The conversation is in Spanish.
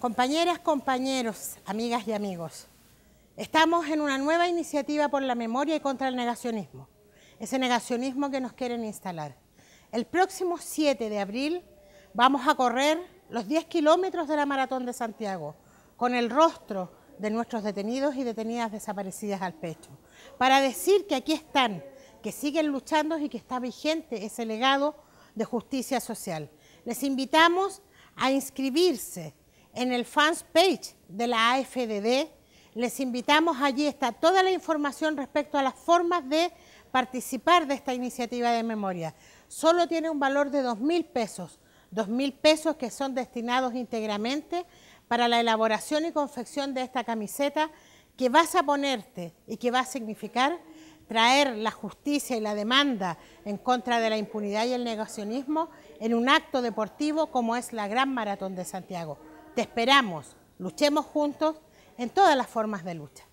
Compañeras, compañeros, amigas y amigos, estamos en una nueva iniciativa por la memoria y contra el negacionismo, ese negacionismo que nos quieren instalar. El próximo 7 de abril vamos a correr los 10 kilómetros de la Maratón de Santiago, con el rostro de nuestros detenidos y detenidas desaparecidas al pecho, para decir que aquí están, que siguen luchando y que está vigente ese legado de justicia social. Les invitamos a inscribirse en el fans page de la AFDD. Les invitamos, allí está toda la información respecto a las formas de participar de esta iniciativa de memoria. Solo tiene un valor de 2.000 pesos, 2.000 pesos que son destinados íntegramente para la elaboración y confección de esta camiseta que vas a ponerte y que va a significar traer la justicia y la demanda en contra de la impunidad y el negacionismo en un acto deportivo como es la Gran Maratón de Santiago. Te esperamos, luchemos juntos en todas las formas de lucha.